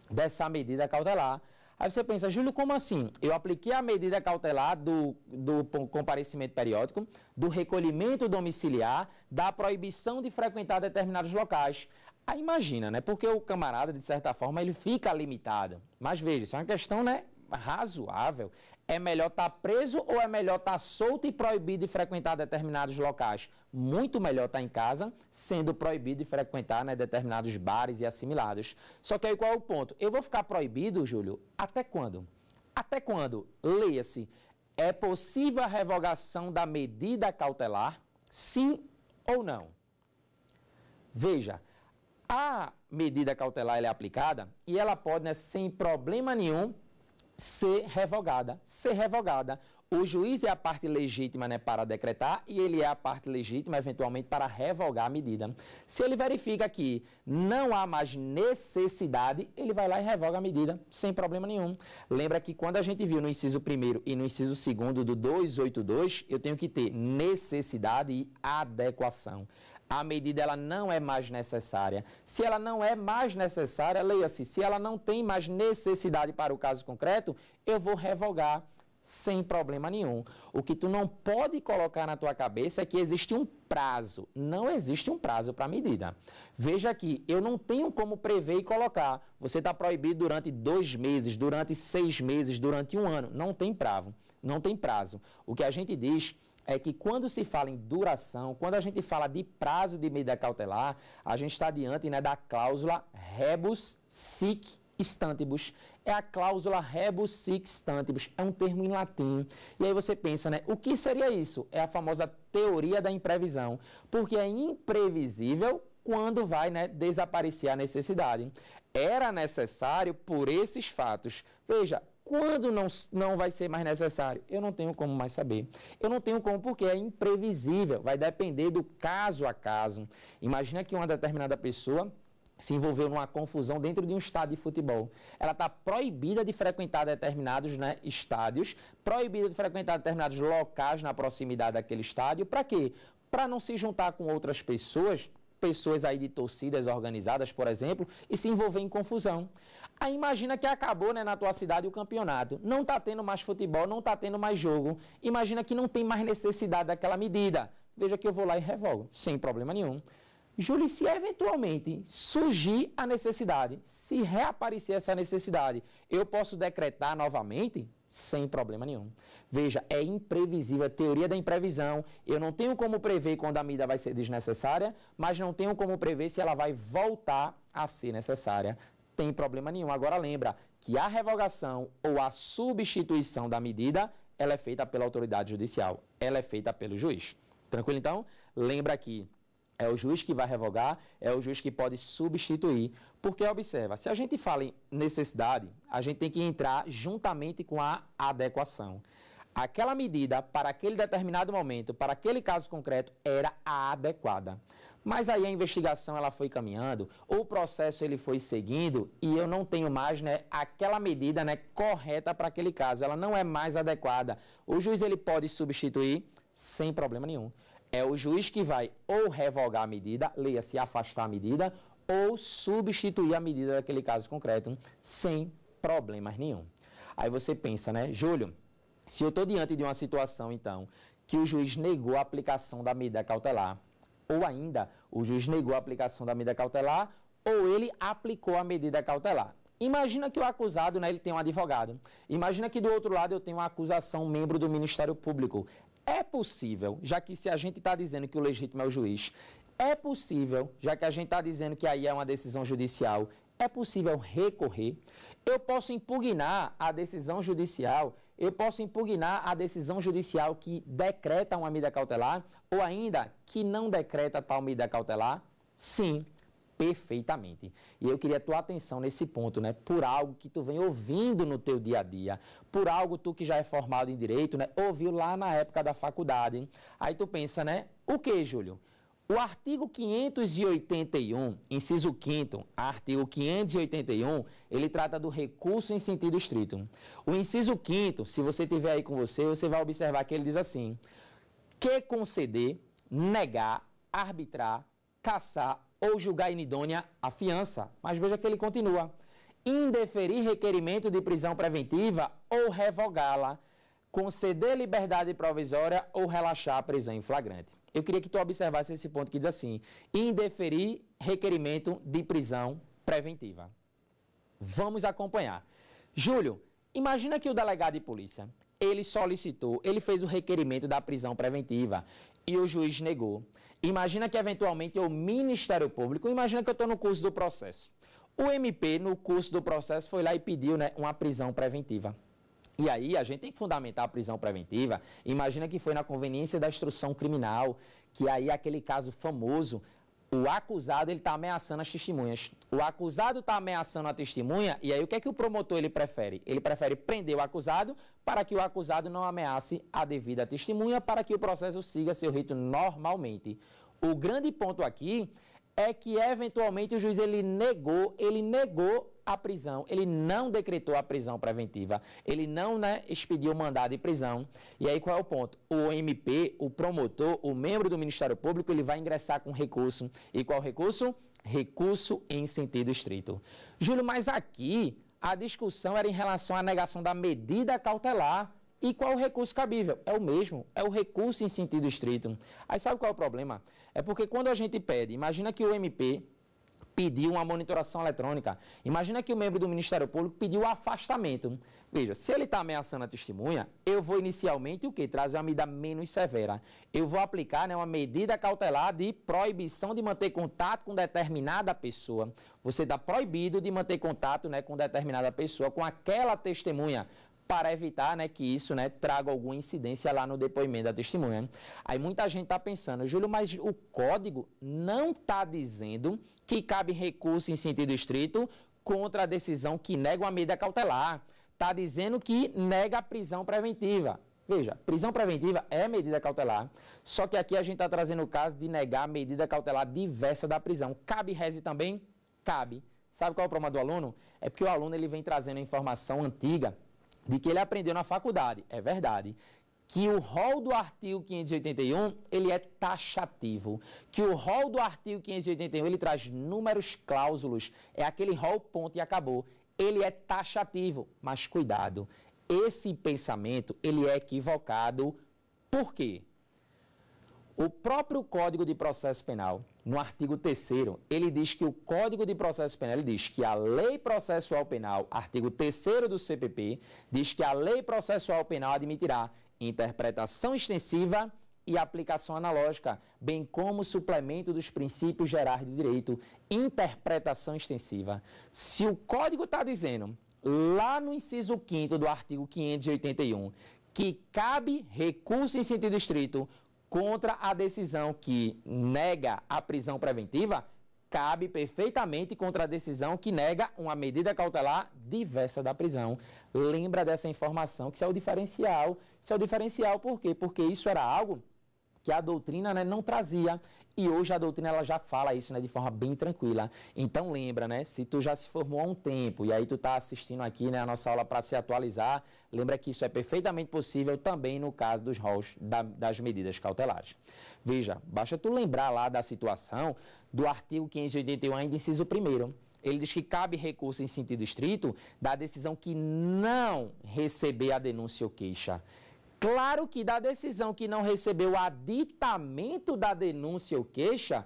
[SPEAKER 1] dessa medida cautelar. Aí você pensa, Júlio, como assim? Eu apliquei a medida cautelar do, do comparecimento periódico, do recolhimento domiciliar, da proibição de frequentar determinados locais. Aí imagina, né? Porque o camarada, de certa forma, ele fica limitado. Mas veja, isso é uma questão, né? razoável, é melhor estar tá preso ou é melhor estar tá solto e proibido de frequentar determinados locais? Muito melhor estar tá em casa, sendo proibido de frequentar né, determinados bares e assimilados. Só que aí qual é o ponto? Eu vou ficar proibido, Júlio, até quando? Até quando? Leia-se. É possível a revogação da medida cautelar? Sim ou não? Veja, a medida cautelar é aplicada e ela pode, né, sem problema nenhum, ser revogada. Ser revogada. O juiz é a parte legítima né, para decretar e ele é a parte legítima, eventualmente, para revogar a medida. Se ele verifica que não há mais necessidade, ele vai lá e revoga a medida, sem problema nenhum. Lembra que quando a gente viu no inciso 1 e no inciso 2 do 282, eu tenho que ter necessidade e adequação a medida ela não é mais necessária. Se ela não é mais necessária, leia-se, se ela não tem mais necessidade para o caso concreto, eu vou revogar sem problema nenhum. O que tu não pode colocar na tua cabeça é que existe um prazo. Não existe um prazo para medida. Veja aqui, eu não tenho como prever e colocar. Você está proibido durante dois meses, durante seis meses, durante um ano. Não tem prazo. Não tem prazo. O que a gente diz é que quando se fala em duração, quando a gente fala de prazo de medida cautelar, a gente está diante né, da cláusula rebus sic stantibus. É a cláusula rebus sic stantibus, é um termo em latim. E aí você pensa, né, o que seria isso? É a famosa teoria da imprevisão, porque é imprevisível quando vai né, desaparecer a necessidade. Era necessário por esses fatos. Veja, quando não, não vai ser mais necessário? Eu não tenho como mais saber. Eu não tenho como, porque é imprevisível, vai depender do caso a caso. Imagina que uma determinada pessoa se envolveu numa confusão dentro de um estádio de futebol. Ela está proibida de frequentar determinados né, estádios, proibida de frequentar determinados locais na proximidade daquele estádio. Para quê? Para não se juntar com outras pessoas pessoas aí de torcidas organizadas, por exemplo, e se envolver em confusão. Aí imagina que acabou né, na tua cidade o campeonato. Não está tendo mais futebol, não está tendo mais jogo. Imagina que não tem mais necessidade daquela medida. Veja que eu vou lá e revogo, sem problema nenhum. Júlio, se eventualmente surgir a necessidade, se reaparecer essa necessidade, eu posso decretar novamente? sem problema nenhum. Veja, é imprevisível, a é teoria da imprevisão. Eu não tenho como prever quando a medida vai ser desnecessária, mas não tenho como prever se ela vai voltar a ser necessária. Tem problema nenhum. Agora lembra que a revogação ou a substituição da medida, ela é feita pela autoridade judicial, ela é feita pelo juiz. Tranquilo então? Lembra que é o juiz que vai revogar, é o juiz que pode substituir. Porque, observa, se a gente fala em necessidade, a gente tem que entrar juntamente com a adequação. Aquela medida, para aquele determinado momento, para aquele caso concreto, era a adequada. Mas aí a investigação ela foi caminhando, o processo ele foi seguindo e eu não tenho mais né, aquela medida né, correta para aquele caso. Ela não é mais adequada. O juiz ele pode substituir sem problema nenhum. É o juiz que vai ou revogar a medida, leia-se afastar a medida, ou substituir a medida daquele caso concreto sem problemas nenhum. Aí você pensa, né, Júlio, se eu estou diante de uma situação, então, que o juiz negou a aplicação da medida cautelar, ou ainda o juiz negou a aplicação da medida cautelar, ou ele aplicou a medida cautelar. Imagina que o acusado, né, ele tem um advogado. Imagina que do outro lado eu tenho uma acusação, um membro do Ministério Público. É possível, já que se a gente está dizendo que o legítimo é o juiz, é possível, já que a gente está dizendo que aí é uma decisão judicial, é possível recorrer, eu posso impugnar a decisão judicial, eu posso impugnar a decisão judicial que decreta uma medida cautelar ou ainda que não decreta tal medida cautelar? Sim perfeitamente. E eu queria a tua atenção nesse ponto, né? Por algo que tu vem ouvindo no teu dia a dia, por algo tu que já é formado em direito, né? Ouviu lá na época da faculdade. Hein? Aí tu pensa, né? O que, Júlio? O artigo 581, inciso 5 artigo 581, ele trata do recurso em sentido estrito. O inciso 5 se você tiver aí com você, você vai observar que ele diz assim: que conceder, negar, arbitrar, caçar ou julgar inidônea a fiança. Mas veja que ele continua. Indeferir requerimento de prisão preventiva ou revogá-la. Conceder liberdade provisória ou relaxar a prisão em flagrante. Eu queria que tu observasse esse ponto que diz assim: indeferir requerimento de prisão preventiva. Vamos acompanhar. Júlio, imagina que o delegado de polícia, ele solicitou, ele fez o requerimento da prisão preventiva e o juiz negou. Imagina que eventualmente o Ministério Público, imagina que eu estou no curso do processo. O MP, no curso do processo, foi lá e pediu né, uma prisão preventiva. E aí a gente tem que fundamentar a prisão preventiva. Imagina que foi na conveniência da instrução criminal, que aí aquele caso famoso o acusado ele está ameaçando as testemunhas. O acusado está ameaçando a testemunha e aí o que é que o promotor ele prefere? Ele prefere prender o acusado para que o acusado não ameace a devida testemunha para que o processo siga seu rito normalmente. O grande ponto aqui é que eventualmente o juiz ele negou, ele negou a prisão, ele não decretou a prisão preventiva, ele não né, expediu o mandado de prisão. E aí qual é o ponto? O MP, o promotor, o membro do Ministério Público, ele vai ingressar com recurso. E qual recurso? Recurso em sentido estrito. Júlio, mas aqui a discussão era em relação à negação da medida cautelar. E qual o recurso cabível? É o mesmo, é o recurso em sentido estrito. Aí sabe qual é o problema? É porque quando a gente pede, imagina que o MP pediu uma monitoração eletrônica. Imagina que o membro do Ministério Público pediu o afastamento. Veja, se ele está ameaçando a testemunha, eu vou inicialmente o que? Trazer uma medida menos severa. Eu vou aplicar né, uma medida cautelar de proibição de manter contato com determinada pessoa. Você está proibido de manter contato né, com determinada pessoa, com aquela testemunha para evitar né, que isso né, traga alguma incidência lá no depoimento da testemunha. Né? Aí muita gente está pensando, Júlio, mas o código não está dizendo que cabe recurso em sentido estrito contra a decisão que nega a medida cautelar. Está dizendo que nega a prisão preventiva. Veja, prisão preventiva é medida cautelar, só que aqui a gente está trazendo o caso de negar a medida cautelar diversa da prisão. Cabe reze também? Cabe. Sabe qual é o problema do aluno? É porque o aluno ele vem trazendo informação antiga de que ele aprendeu na faculdade, é verdade, que o rol do artigo 581 ele é taxativo, que o rol do artigo 581 ele traz números, cláusulas, é aquele rol ponto e acabou. Ele é taxativo, mas cuidado, esse pensamento ele é equivocado. Por quê? O próprio Código de Processo Penal no artigo 3 ele diz que o Código de Processo Penal, ele diz que a Lei Processual Penal, artigo 3 do CPP, diz que a Lei Processual Penal admitirá interpretação extensiva e aplicação analógica, bem como suplemento dos princípios gerais do direito, interpretação extensiva. Se o Código está dizendo, lá no inciso 5 do artigo 581, que cabe recurso em sentido estrito contra a decisão que nega a prisão preventiva, cabe perfeitamente contra a decisão que nega uma medida cautelar diversa da prisão. Lembra dessa informação, que isso é o diferencial. Isso é o diferencial por quê? Porque isso era algo que a doutrina né, não trazia. E hoje a doutrina ela já fala isso né, de forma bem tranquila. Então lembra, né? Se tu já se formou há um tempo e aí tu está assistindo aqui né, a nossa aula para se atualizar, lembra que isso é perfeitamente possível também no caso dos rolos da, das medidas cautelares. Veja, basta tu lembrar lá da situação do artigo 581, ainda inciso 1 ele diz que cabe recurso em sentido estrito da decisão que não receber a denúncia ou queixa. Claro que da decisão que não recebeu aditamento da denúncia ou queixa,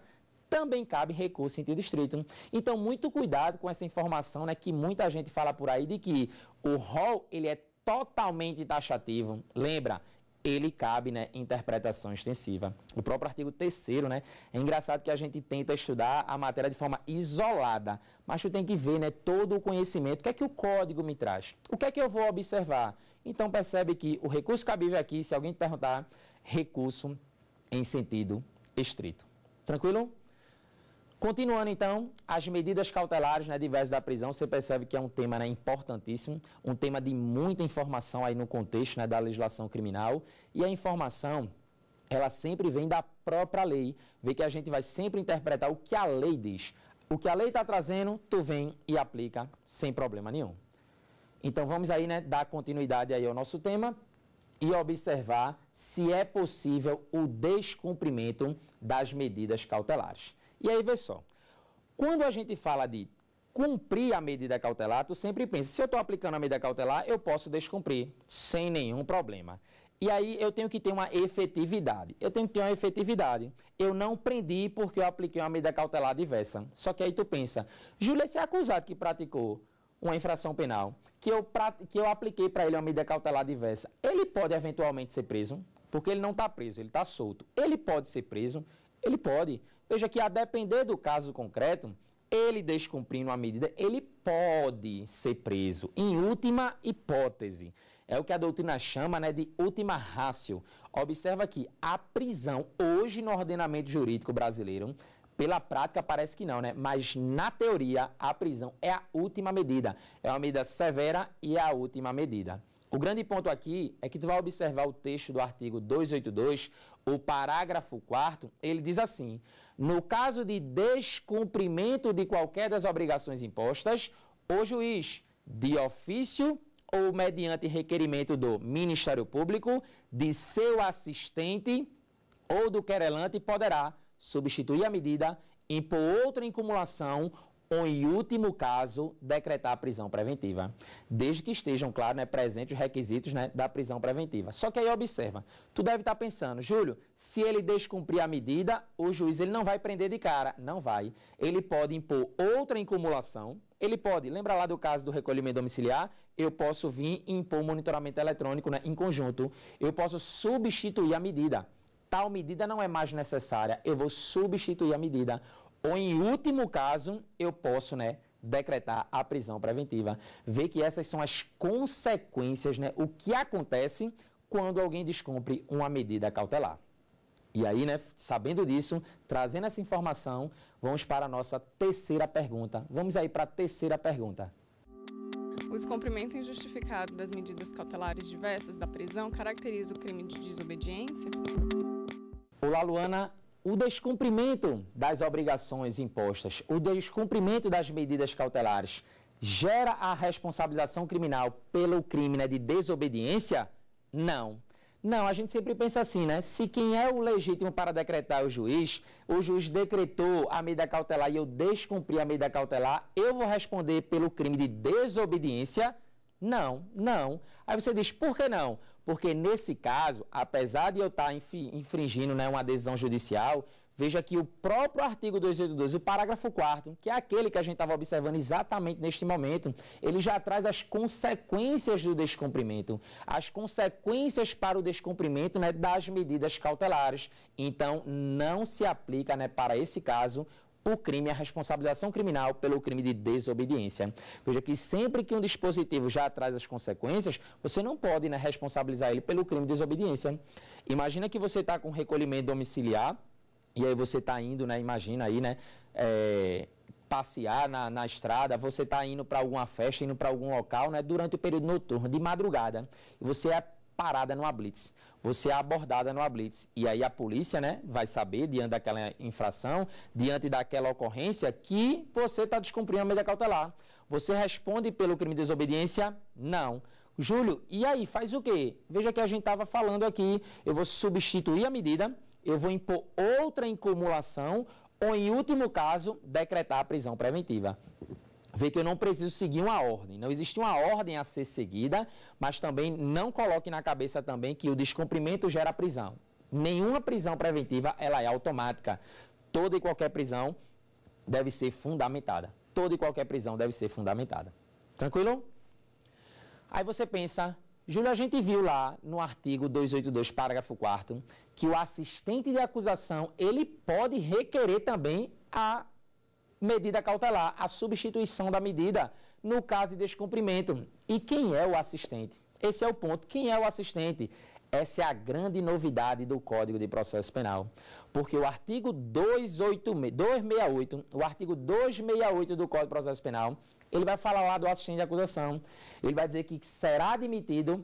[SPEAKER 1] também cabe recurso em sentido estrito. Né? Então, muito cuidado com essa informação, né, que muita gente fala por aí de que o rol ele é totalmente taxativo. Lembra, ele cabe, né, interpretação extensiva. O próprio artigo 3 né, é engraçado que a gente tenta estudar a matéria de forma isolada, mas tu tem que ver, né, todo o conhecimento. O que é que o código me traz? O que é que eu vou observar? Então percebe que o recurso cabível aqui, se alguém te perguntar, recurso em sentido estrito. Tranquilo? Continuando então, as medidas cautelares né, diversas da prisão, você percebe que é um tema né, importantíssimo, um tema de muita informação aí no contexto né, da legislação criminal. E a informação, ela sempre vem da própria lei. Vê que a gente vai sempre interpretar o que a lei diz. O que a lei está trazendo, tu vem e aplica sem problema nenhum. Então vamos aí, né, dar continuidade aí ao nosso tema e observar se é possível o descumprimento das medidas cautelares. E aí, vê só. Quando a gente fala de cumprir a medida cautelar, tu sempre pensa, se eu estou aplicando a medida cautelar, eu posso descumprir sem nenhum problema. E aí eu tenho que ter uma efetividade. Eu tenho que ter uma efetividade. Eu não prendi porque eu apliquei uma medida cautelar diversa. Só que aí tu pensa, Júlia, esse acusado que praticou uma infração penal, que eu, pra, que eu apliquei para ele uma medida cautelar diversa, ele pode eventualmente ser preso, porque ele não está preso, ele está solto. Ele pode ser preso, ele pode. Veja que a depender do caso concreto, ele descumprindo a medida, ele pode ser preso, em última hipótese. É o que a doutrina chama né, de última ratio. Observa que a prisão, hoje no ordenamento jurídico brasileiro, pela prática parece que não, né? Mas na teoria, a prisão é a última medida. É uma medida severa e é a última medida. O grande ponto aqui é que tu vai observar o texto do artigo 282, o parágrafo 4 ele diz assim: No caso de descumprimento de qualquer das obrigações impostas, o juiz, de ofício ou mediante requerimento do Ministério Público, de seu assistente ou do querelante, poderá substituir a medida, impor outra incumulação ou, em último caso, decretar a prisão preventiva. Desde que estejam, claro, né, presentes os requisitos né, da prisão preventiva. Só que aí observa, tu deve estar tá pensando, Júlio, se ele descumprir a medida, o juiz ele não vai prender de cara. Não vai. Ele pode impor outra incumulação, ele pode, lembra lá do caso do recolhimento domiciliar, eu posso vir e impor monitoramento eletrônico né, em conjunto. Eu posso substituir a medida tal medida não é mais necessária, eu vou substituir a medida. Ou, em último caso, eu posso, né, decretar a prisão preventiva. Vê que essas são as consequências, né, o que acontece quando alguém descumpre uma medida cautelar. E aí, né, sabendo disso, trazendo essa informação, vamos para a nossa terceira pergunta. Vamos aí para a terceira pergunta. O descumprimento injustificado das medidas cautelares diversas da prisão caracteriza o crime de desobediência? Olá, Luana. O descumprimento das obrigações impostas, o descumprimento das medidas cautelares, gera a responsabilização criminal pelo crime né, de desobediência? Não. Não, a gente sempre pensa assim, né? Se quem é o legítimo para decretar é o juiz, o juiz decretou a medida cautelar e eu descumpri a medida cautelar, eu vou responder pelo crime de desobediência? Não, não. Aí você diz, por que não? Porque nesse caso, apesar de eu estar tá infringindo né, uma decisão judicial, veja que o próprio artigo 282, o parágrafo 4 que é aquele que a gente estava observando exatamente neste momento, ele já traz as consequências do descumprimento, as consequências para o descumprimento né, das medidas cautelares. Então, não se aplica né, para esse caso o crime é a responsabilização criminal pelo crime de desobediência. Veja que sempre que um dispositivo já traz as consequências, você não pode né, responsabilizar ele pelo crime de desobediência. Imagina que você está com recolhimento domiciliar e aí você está indo, né? Imagina aí, né? É, passear na, na, estrada, você está indo para alguma festa, indo para algum local, né? Durante o período noturno, de madrugada, e você é parada numa blitz. Você é abordada numa blitz. E aí a polícia, né, vai saber, diante daquela infração, diante daquela ocorrência, que você está descumprindo a medida cautelar. Você responde pelo crime de desobediência? Não. Júlio, e aí, faz o quê? Veja que a gente estava falando aqui, eu vou substituir a medida, eu vou impor outra incumulação ou, em último caso, decretar a prisão preventiva vê que eu não preciso seguir uma ordem. Não existe uma ordem a ser seguida, mas também não coloque na cabeça também que o descumprimento gera prisão. Nenhuma prisão preventiva ela é automática. Toda e qualquer prisão deve ser fundamentada. Toda e qualquer prisão deve ser fundamentada. Tranquilo? Aí você pensa, Júlio, a gente viu lá no artigo 282, parágrafo 4 que o assistente de acusação, ele pode requerer também a medida cautelar, a substituição da medida no caso de descumprimento. E quem é o assistente? Esse é o ponto. Quem é o assistente? Essa é a grande novidade do Código de Processo Penal, porque o artigo 268, o artigo 268 do Código de Processo Penal, ele vai falar lá do assistente de acusação. Ele vai dizer que será admitido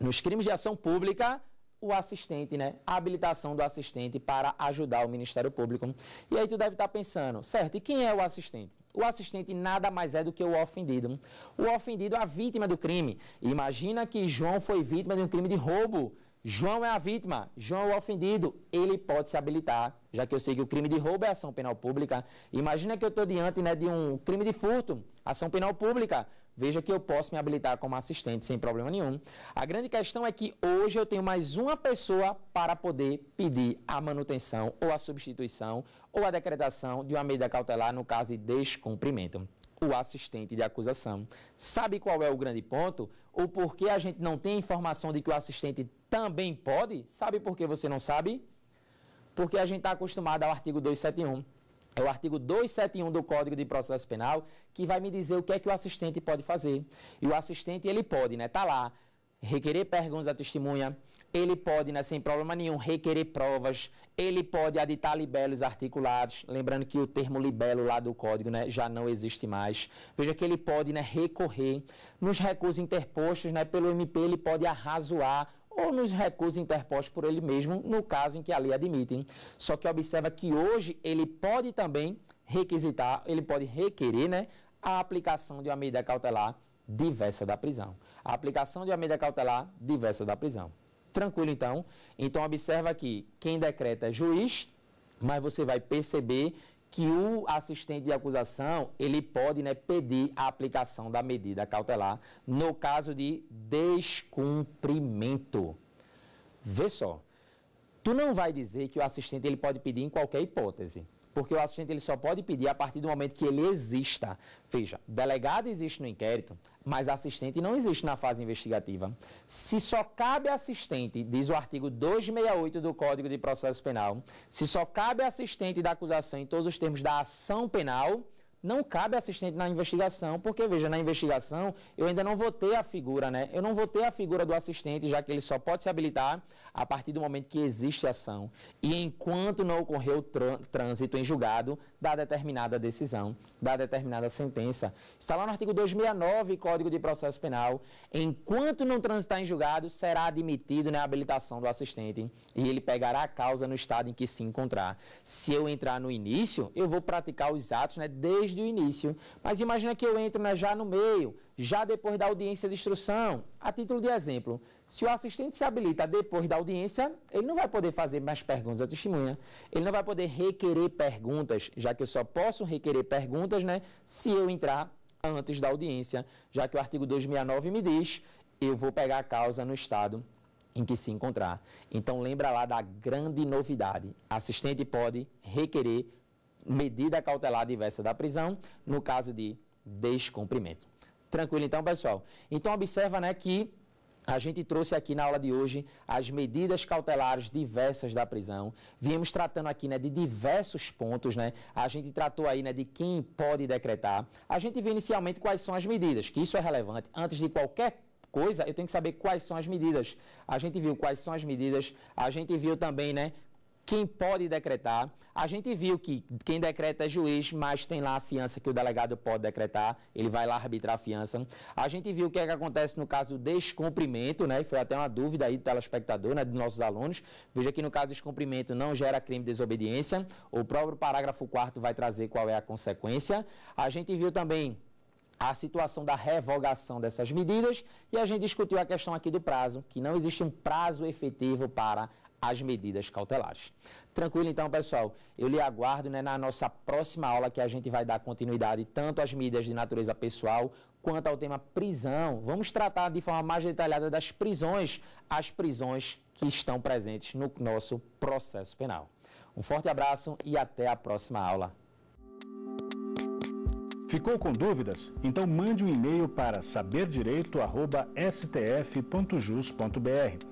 [SPEAKER 1] nos crimes de ação pública o assistente, né? A habilitação do assistente para ajudar o Ministério Público. E aí tu deve estar tá pensando, certo? E quem é o assistente? O assistente nada mais é do que o ofendido. O ofendido é a vítima do crime. Imagina que João foi vítima de um crime de roubo. João é a vítima, João é o ofendido, ele pode se habilitar, já que eu sei que o crime de roubo é ação penal pública. Imagina que eu estou diante né, de um crime de furto, ação penal pública. Veja que eu posso me habilitar como assistente sem problema nenhum. A grande questão é que hoje eu tenho mais uma pessoa para poder pedir a manutenção ou a substituição ou a decretação de uma medida cautelar no caso de descumprimento. O assistente de acusação. Sabe qual é o grande ponto? O porquê a gente não tem informação de que o assistente também pode? Sabe por que você não sabe? Porque a gente está acostumado ao artigo 271 é o artigo 271 do Código de Processo Penal que vai me dizer o que é que o assistente pode fazer. E o assistente, ele pode, né? Tá lá, requerer perguntas da testemunha, ele pode, né, sem problema nenhum, requerer provas, ele pode aditar libelos articulados, lembrando que o termo libelo lá do código né, já não existe mais. Veja que ele pode né, recorrer. Nos recursos interpostos né, pelo MP, ele pode arrazoar ou nos recursos interpostos por ele mesmo, no caso em que a lei Só que observa que hoje ele pode também requisitar, ele pode requerer né, a aplicação de uma medida cautelar diversa da prisão. A aplicação de uma medida cautelar diversa da prisão. Tranquilo, então? Então, observa que quem decreta é juiz, mas você vai perceber que o assistente de acusação ele pode né, pedir a aplicação da medida cautelar no caso de descumprimento. Vê só, tu não vai dizer que o assistente ele pode pedir em qualquer hipótese porque o assistente ele só pode pedir a partir do momento que ele exista. Veja, delegado existe no inquérito, mas assistente não existe na fase investigativa. Se só cabe assistente, diz o artigo 268 do Código de Processo Penal, se só cabe assistente da acusação em todos os termos da ação penal, não cabe assistente na investigação, porque, veja, na investigação eu ainda não vou ter a figura, né? Eu não vou ter a figura do assistente, já que ele só pode se habilitar a partir do momento que existe ação. E enquanto não ocorreu trânsito em julgado da determinada decisão, da determinada sentença. Está lá no artigo 269 Código de Processo Penal. Enquanto não transitar em julgado, será admitido né, a habilitação do assistente e ele pegará a causa no estado em que se encontrar. Se eu entrar no início, eu vou praticar os atos né, desde desde o início. Mas imagina que eu entro né, já no meio, já depois da audiência de instrução. A título de exemplo, se o assistente se habilita depois da audiência, ele não vai poder fazer mais perguntas à é testemunha. Ele não vai poder requerer perguntas, já que eu só posso requerer perguntas né, se eu entrar antes da audiência, já que o artigo 269 me diz, eu vou pegar a causa no estado em que se encontrar. Então lembra lá da grande novidade. Assistente pode requerer medida cautelar diversa da prisão, no caso de descumprimento. Tranquilo então, pessoal? Então observa, né, que a gente trouxe aqui na aula de hoje as medidas cautelares diversas da prisão. Viemos tratando aqui né, de diversos pontos, né? A gente tratou aí né, de quem pode decretar. A gente viu inicialmente quais são as medidas, que isso é relevante. Antes de qualquer coisa, eu tenho que saber quais são as medidas. A gente viu quais são as medidas, a gente viu também, né, quem pode decretar. A gente viu que quem decreta é juiz, mas tem lá a fiança que o delegado pode decretar, ele vai lá arbitrar a fiança. A gente viu o que é que acontece no caso do descumprimento, né? Foi até uma dúvida aí do telespectador, né, dos nossos alunos. Veja que no caso de descumprimento não gera crime de desobediência. O próprio parágrafo 4 vai trazer qual é a consequência. A gente viu também a situação da revogação dessas medidas e a gente discutiu a questão aqui do prazo, que não existe um prazo efetivo para as medidas cautelares. Tranquilo então, pessoal? Eu lhe aguardo né, na nossa próxima aula que a gente vai dar continuidade tanto às medidas de natureza pessoal quanto ao tema prisão. Vamos tratar de forma mais detalhada das prisões, as prisões que estão presentes no nosso processo penal. Um forte abraço e até a próxima aula. Ficou com dúvidas? Então mande um e-mail para saberdireito.stf.jus.br